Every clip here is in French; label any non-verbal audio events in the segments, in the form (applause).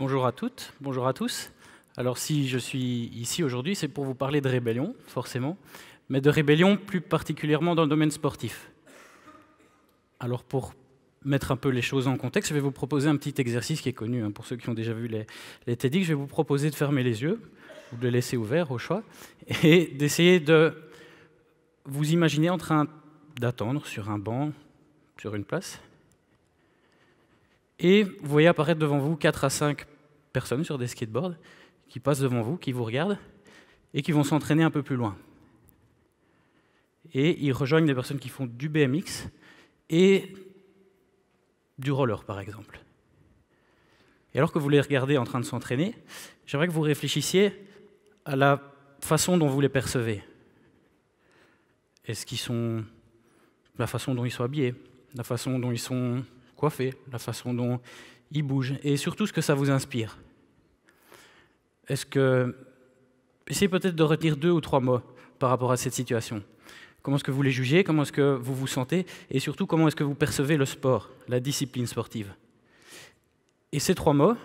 Bonjour à toutes, bonjour à tous. Alors si je suis ici aujourd'hui, c'est pour vous parler de rébellion, forcément, mais de rébellion plus particulièrement dans le domaine sportif. Alors pour mettre un peu les choses en contexte, je vais vous proposer un petit exercice qui est connu hein, pour ceux qui ont déjà vu les, les TEDx. Je vais vous proposer de fermer les yeux, ou de les laisser ouverts au choix, et d'essayer de vous imaginer en train d'attendre sur un banc, sur une place. Et vous voyez apparaître devant vous 4 à 5 personnes sur des skateboards qui passent devant vous, qui vous regardent et qui vont s'entraîner un peu plus loin. Et ils rejoignent des personnes qui font du BMX et du roller, par exemple. Et alors que vous les regardez en train de s'entraîner, j'aimerais que vous réfléchissiez à la façon dont vous les percevez. Est-ce qu'ils sont. la façon dont ils sont habillés, la façon dont ils sont coiffés, la façon dont il bouge, et surtout ce que ça vous inspire. Est-ce que. Essayez peut-être de retenir deux ou trois mots par rapport à cette situation. Comment est-ce que vous les jugez Comment est-ce que vous vous sentez Et surtout, comment est-ce que vous percevez le sport, la discipline sportive Et ces trois mots,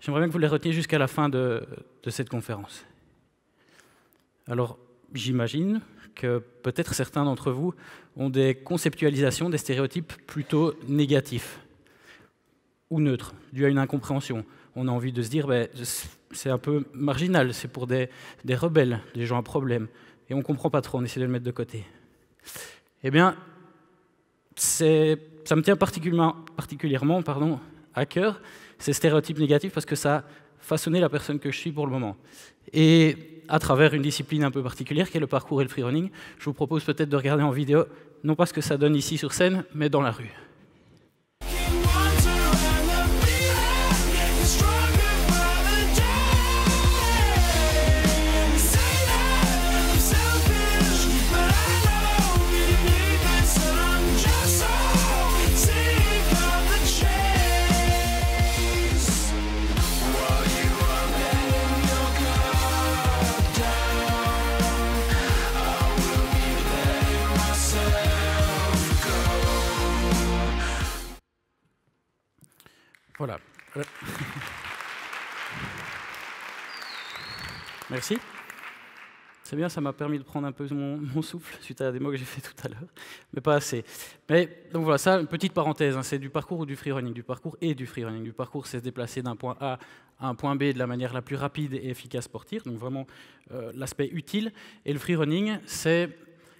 j'aimerais bien que vous les reteniez jusqu'à la fin de cette conférence. Alors, j'imagine que peut-être certains d'entre vous ont des conceptualisations, des stéréotypes plutôt négatifs ou neutre, dû à une incompréhension. On a envie de se dire, ben, c'est un peu marginal, c'est pour des, rebelles, des gens à problème. Et on ne comprend pas trop, on essaie de le mettre de côté. Eh bien, ça me tient particulièrement, particulièrement pardon, à cœur, ces stéréotypes négatifs, parce que ça a façonné la personne que je suis pour le moment. Et à travers une discipline un peu particulière, qui est le parcours et le freerunning, je vous propose peut-être de regarder en vidéo, non pas ce que ça donne ici sur scène, mais dans la rue. Voilà. Euh. Merci. C'est bien, ça m'a permis de prendre un peu mon, souffle suite à la démo que j'ai fait tout à l'heure, mais pas assez. Mais donc voilà, ça, une petite parenthèse, hein, c'est du parcours ou du free running, du parcours et du free running. Du parcours, c'est se déplacer d'un point A à un point B de la manière la plus rapide et efficace pour donc vraiment euh, l'aspect utile. Et le free running, c'est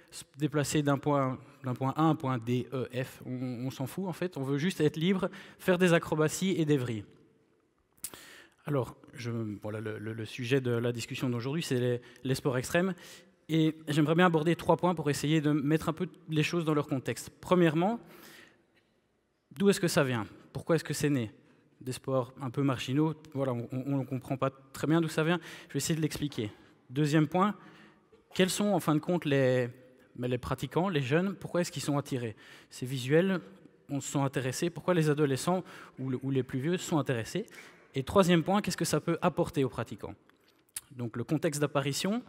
se déplacer d'un point d'un point A point D, E, F. On, s'en fout en fait, on veut juste être libre, faire des acrobaties et des vrilles. Alors, je, voilà, le, sujet de la discussion d'aujourd'hui, c'est les, les, sports extrêmes. Et j'aimerais bien aborder trois points pour essayer de mettre un peu les choses dans leur contexte. Premièrement, d'où est-ce que ça vient Pourquoi est-ce que c'est né Des sports un peu marginaux, voilà, on ne comprend pas très bien d'où ça vient. Je vais essayer de l'expliquer. Deuxième point, quels sont en fin de compte les, mais les pratiquants, les jeunes, pourquoi est-ce qu'ils sont attirés Ces visuels, on se sent intéressé. Pourquoi les adolescents ou, les plus vieux sont intéressés Et troisième point, qu'est-ce que ça peut apporter aux pratiquants Donc le contexte d'apparition,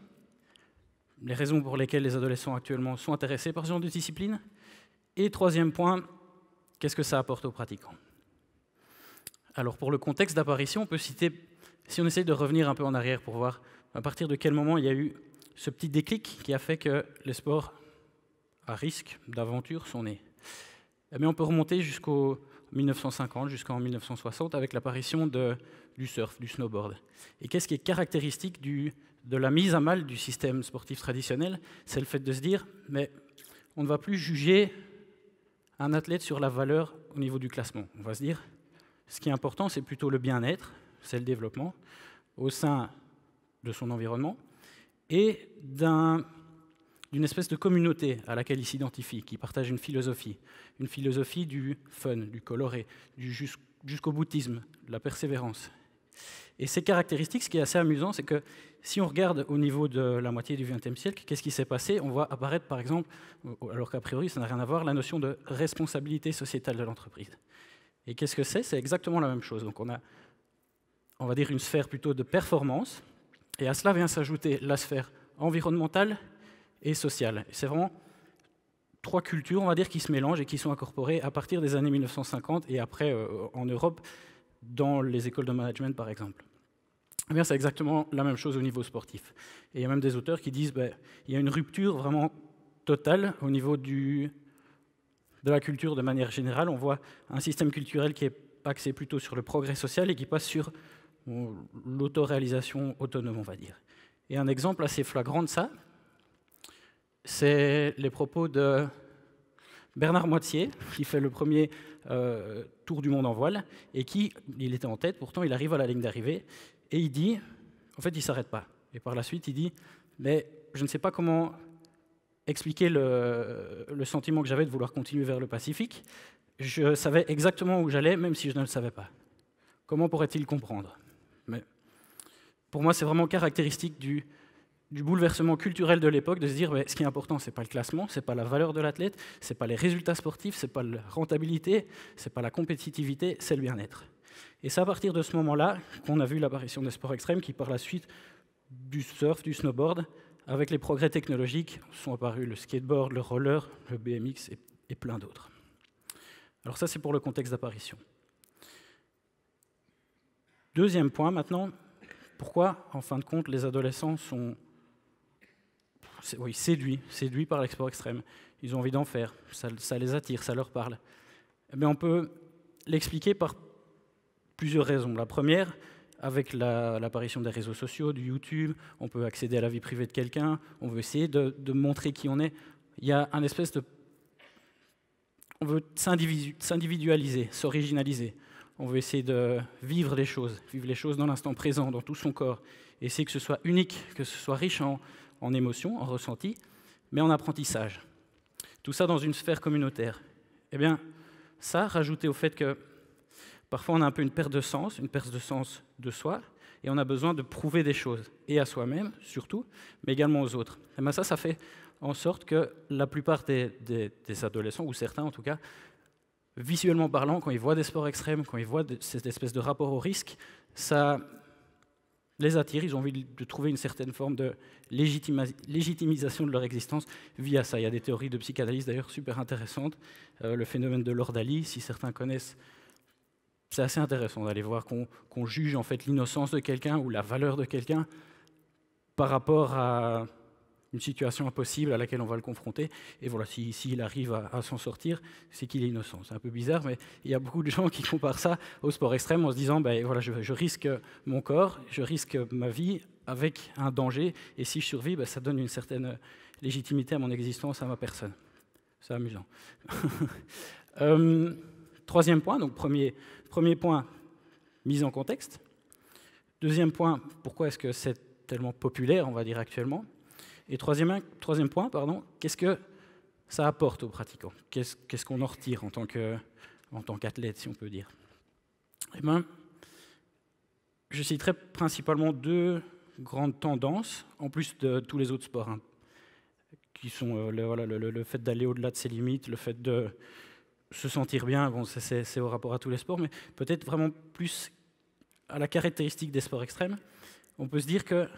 les raisons pour lesquelles les adolescents actuellement sont intéressés par ce genre de discipline. Et troisième point, qu'est-ce que ça apporte aux pratiquants Alors pour le contexte d'apparition, on peut citer, si on essaye de revenir un peu en arrière pour voir à partir de quel moment il y a eu ce petit déclic qui a fait que les sports à risque d'aventure sont nés. Mais on peut remonter jusqu'au 1950, jusqu'en 1960, avec l'apparition du surf, du snowboard. Et qu'est-ce qui est caractéristique du, de la mise à mal du système sportif traditionnel C'est le fait de se dire, mais on ne va plus juger un athlète sur la valeur au niveau du classement. On va se dire, ce qui est important, c'est plutôt le bien-être, c'est le développement, au sein de son environnement, et d'une espèce de communauté à laquelle il s'identifie, qui partage une philosophie, une philosophie du fun, du coloré, jusqu'au bouddhisme, de la persévérance. Et ces caractéristiques, ce qui est assez amusant, c'est que si on regarde au niveau de la moitié du XXe siècle, qu'est-ce qui s'est passé On voit apparaître, par exemple, alors qu'a priori ça n'a rien à voir, la notion de responsabilité sociétale de l'entreprise. Et qu'est-ce que c'est C'est exactement la même chose. Donc on a, on va dire, une sphère plutôt de performance, et à cela vient s'ajouter la sphère environnementale et sociale. C'est vraiment trois cultures, on va dire, qui se mélangent et qui sont incorporées à partir des années 1950 et après euh, en Europe, dans les écoles de management par exemple. Eh c'est exactement la même chose au niveau sportif. Et il y a même des auteurs qui disent qu'il ben, y a une rupture vraiment totale au niveau de la culture de manière générale. On voit un système culturel qui est axé plutôt sur le progrès social et qui passe sur l'autoréalisation autonome, on va dire. Et un exemple assez flagrant de ça, c'est les propos de Bernard Moitier, qui fait le premier euh, tour du monde en voile, et qui, il était en tête, pourtant il arrive à la ligne d'arrivée, et il dit, en fait il ne s'arrête pas. Et par la suite il dit, mais je ne sais pas comment expliquer le sentiment que j'avais de vouloir continuer vers le Pacifique, je savais exactement où j'allais, même si je ne le savais pas. Comment pourrait-il comprendre pour moi, c'est vraiment caractéristique du, bouleversement culturel de l'époque de se dire mais ce qui est important, ce n'est pas le classement, ce n'est pas la valeur de l'athlète, ce n'est pas les résultats sportifs, ce n'est pas la rentabilité, ce n'est pas la compétitivité, c'est le bien-être. Et c'est à partir de ce moment-là qu'on a vu l'apparition des sports extrêmes qui, par la suite, du surf, du snowboard, avec les progrès technologiques, sont apparus le skateboard, le roller, le BMX et, plein d'autres. Alors ça, c'est pour le contexte d'apparition. Deuxième point maintenant, pourquoi, en fin de compte, les adolescents sont oui, séduits, par l'export extrême Ils ont envie d'en faire, ça, les attire, ça leur parle. Mais eh on peut l'expliquer par plusieurs raisons. La première, avec l'apparition des réseaux sociaux, du YouTube, on peut accéder à la vie privée de quelqu'un, on veut essayer de, de, montrer qui on est. Il y a un espèce de... On veut s'individualiser, s'originaliser on veut essayer de vivre les choses, vivre les choses dans l'instant présent, dans tout son corps, essayer que ce soit unique, que ce soit riche en, émotions, en ressentis, mais en apprentissage. Tout ça dans une sphère communautaire. Eh bien, ça, rajouté au fait que parfois on a un peu une perte de sens, une perte de sens de soi, et on a besoin de prouver des choses, et à soi-même surtout, mais également aux autres. Et eh bien ça, ça fait en sorte que la plupart des adolescents, ou certains en tout cas, visuellement parlant, quand ils voient des sports extrêmes, quand ils voient cette espèce de rapport au risque, ça les attire, ils ont envie de trouver une certaine forme de légitimisation de leur existence via ça. Il y a des théories de psychanalyse d'ailleurs super intéressantes, euh, le phénomène de l'ordalie, si certains connaissent, c'est assez intéressant d'aller voir qu'on juge en fait l'innocence de quelqu'un ou la valeur de quelqu'un par rapport à une situation impossible à laquelle on va le confronter. Et voilà, s'il si, arrive à, s'en sortir, c'est qu'il est innocent. C'est un peu bizarre, mais il y a beaucoup de gens qui comparent ça au sport extrême en se disant, ben voilà, je, risque mon corps, je risque ma vie avec un danger, et si je survis, ben ça donne une certaine légitimité à mon existence, à ma personne. C'est amusant. (laughs) Euh, troisième point, donc premier, premier point, mise en contexte. Deuxième point, pourquoi est-ce que c'est tellement populaire, on va dire actuellement et troisième, troisième point, pardon, qu'est-ce que ça apporte aux pratiquants Qu'est-ce qu'on en retire en tant qu'athlète, si on peut dire eh ben, je citerai principalement deux grandes tendances, en plus de tous les autres sports, hein, qui sont euh, le, le, fait d'aller au-delà de ses limites, le fait de se sentir bien, bon, c'est au rapport à tous les sports, mais peut-être vraiment plus à la caractéristique des sports extrêmes. On peut se dire que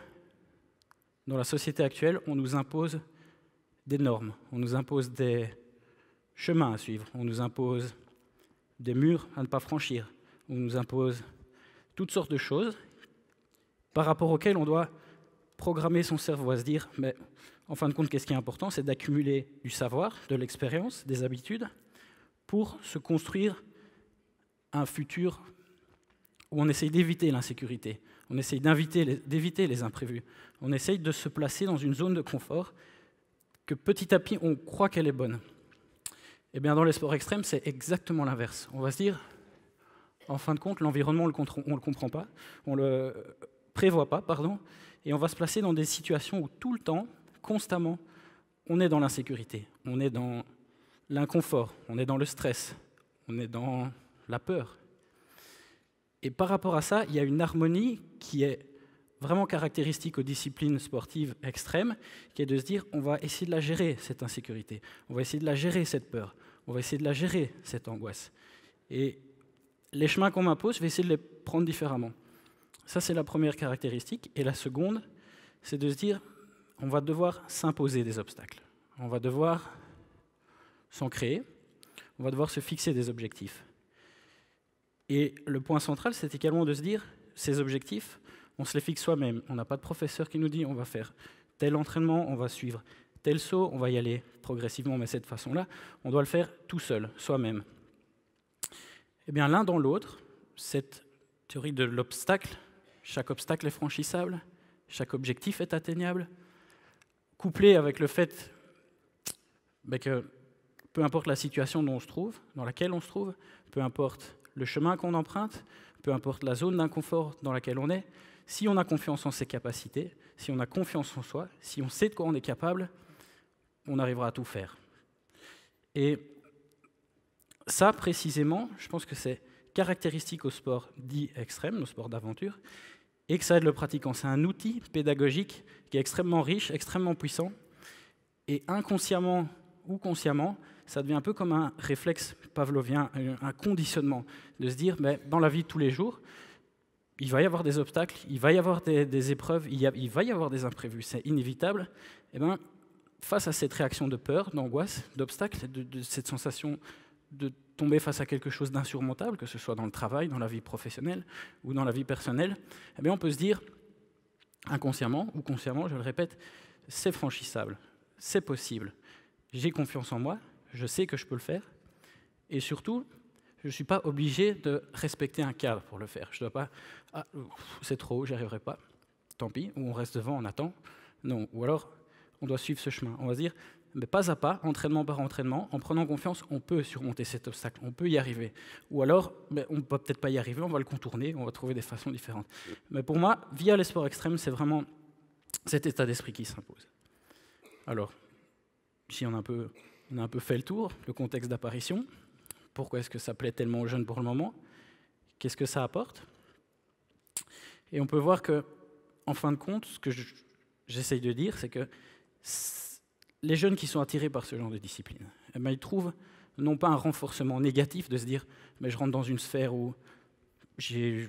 dans la société actuelle, on nous impose des normes, on nous impose des chemins à suivre, on nous impose des murs à ne pas franchir, on nous impose toutes sortes de choses par rapport auxquelles on doit programmer son cerveau à se dire, mais en fin de compte, qu'est-ce qui est important C'est d'accumuler du savoir, de l'expérience, des habitudes, pour se construire un futur où on essaye d'éviter l'insécurité, on essaye d'éviter les imprévus, on essaye de se placer dans une zone de confort que petit à petit on croit qu'elle est bonne. Et eh bien, dans les sports extrêmes, c'est exactement l'inverse. On va se dire, en fin de compte, l'environnement, on ne le comprend pas, on ne le prévoit pas, pardon, et on va se placer dans des situations où tout le temps, constamment, on est dans l'insécurité, on est dans l'inconfort, on est dans le stress, on est dans la peur. Et par rapport à ça, il y a une harmonie qui est vraiment caractéristique aux disciplines sportives extrêmes, qui est de se dire on va essayer de la gérer, cette insécurité, on va essayer de la gérer, cette peur, on va essayer de la gérer, cette angoisse. Et les chemins qu'on m'impose, je vais essayer de les prendre différemment. Ça, c'est la première caractéristique. Et la seconde, c'est de se dire on va devoir s'imposer des obstacles, on va devoir s'en créer, on va devoir se fixer des objectifs. Et le point central, c'est également de se dire, ces objectifs, on se les fixe soi-même. On n'a pas de professeur qui nous dit, on va faire tel entraînement, on va suivre tel saut, on va y aller progressivement, mais cette façon-là, on doit le faire tout seul, soi-même. Eh bien, l'un dans l'autre, cette théorie de l'obstacle, chaque obstacle est franchissable, chaque objectif est atteignable, couplé avec le fait ben, que peu importe la situation dont on se trouve, dans laquelle on se trouve, peu importe le chemin qu'on emprunte, peu importe la zone d'inconfort dans laquelle on est, si on a confiance en ses capacités, si on a confiance en soi, si on sait de quoi on est capable, on arrivera à tout faire. Et ça, précisément, je pense que c'est caractéristique au sport dit extrême, au sport d'aventure, et que ça aide le pratiquant. C'est un outil pédagogique qui est extrêmement riche, extrêmement puissant, et inconsciemment ou consciemment, ça devient un peu comme un réflexe pavlovien, un conditionnement, de se dire, mais ben, dans la vie de tous les jours, il va y avoir des obstacles, il va y avoir des, épreuves, il, il, va y avoir des imprévus, c'est inévitable. Et eh ben, face à cette réaction de peur, d'angoisse, d'obstacle, de, de, cette sensation de tomber face à quelque chose d'insurmontable, que ce soit dans le travail, dans la vie professionnelle ou dans la vie personnelle, eh ben, on peut se dire, inconsciemment ou consciemment, je le répète, c'est franchissable, c'est possible, j'ai confiance en moi, je sais que je peux le faire, et surtout, je ne suis pas obligé de respecter un cadre pour le faire. Je ne dois pas, ah, c'est trop, j'y arriverai pas, tant pis, ou on reste devant, on attend. Non, ou alors, on doit suivre ce chemin. On va dire, mais pas à pas, entraînement par entraînement, en prenant confiance, on peut surmonter cet obstacle, on peut y arriver. Ou alors, ben, on ne peut peut-être pas y arriver, on va le contourner, on va trouver des façons différentes. Mais pour moi, via les extrême, c'est vraiment cet état d'esprit qui s'impose. Alors, si on a un peu on a un peu fait le tour, le contexte d'apparition. Pourquoi est-ce que ça plaît tellement aux jeunes pour le moment Qu'est-ce que ça apporte Et on peut voir que, en fin de compte, ce que j'essaye de dire, c'est que les jeunes qui sont attirés par ce genre de discipline, eh ben, ils trouvent non pas un renforcement négatif de se dire mais je rentre dans une sphère où je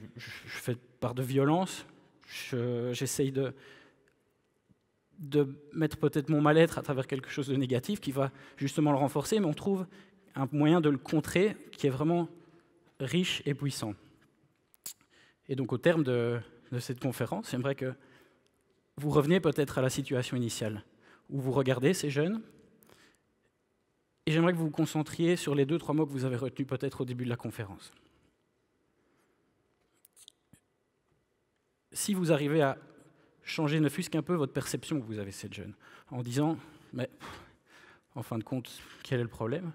fais part de violence, j'essaye de de mettre peut-être mon mal-être à travers quelque chose de négatif qui va justement le renforcer, mais on trouve un moyen de le contrer qui est vraiment riche et puissant. Et donc au terme de, cette conférence, j'aimerais que vous reveniez peut-être à la situation initiale, où vous regardez ces jeunes, et j'aimerais que vous vous concentriez sur les deux, trois mots que vous avez retenus peut-être au début de la conférence. Si vous arrivez à changer ne fût-ce qu'un peu votre perception que vous avez cette jeune, en disant, mais en fin de compte, quel est le problème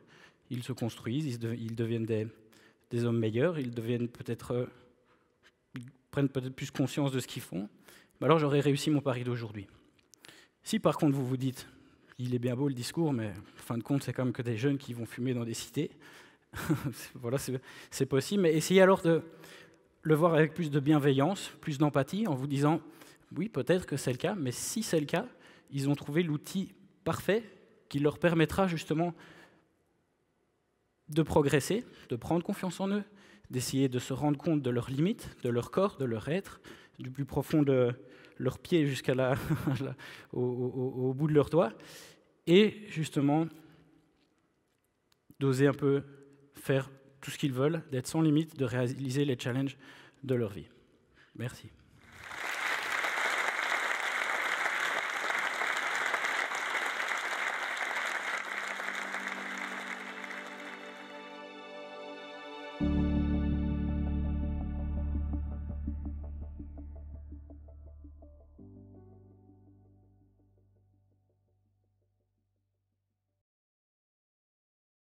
Ils se construisent, ils, deviennent des, des, hommes meilleurs, ils deviennent peut-être, euh, prennent peut-être plus conscience de ce qu'ils font. Mais alors j'aurais réussi mon pari d'aujourd'hui. Si par contre vous vous dites, il est bien beau le discours, mais en fin de compte, c'est quand même que des jeunes qui vont fumer dans des cités. (laughs) voilà, c'est possible. Mais essayez alors de le voir avec plus de bienveillance, plus d'empathie, en vous disant, oui, peut-être que c'est le cas, mais si c'est le cas, ils ont trouvé l'outil parfait qui leur permettra justement de progresser, de prendre confiance en eux, d'essayer de se rendre compte de leurs limites, de leur corps, de leur être, du plus profond de leurs pieds jusqu'à la, (laughs) bout de leurs doigts, et justement d'oser un peu faire tout ce qu'ils veulent, d'être sans limite, de réaliser les challenges de leur vie. Merci.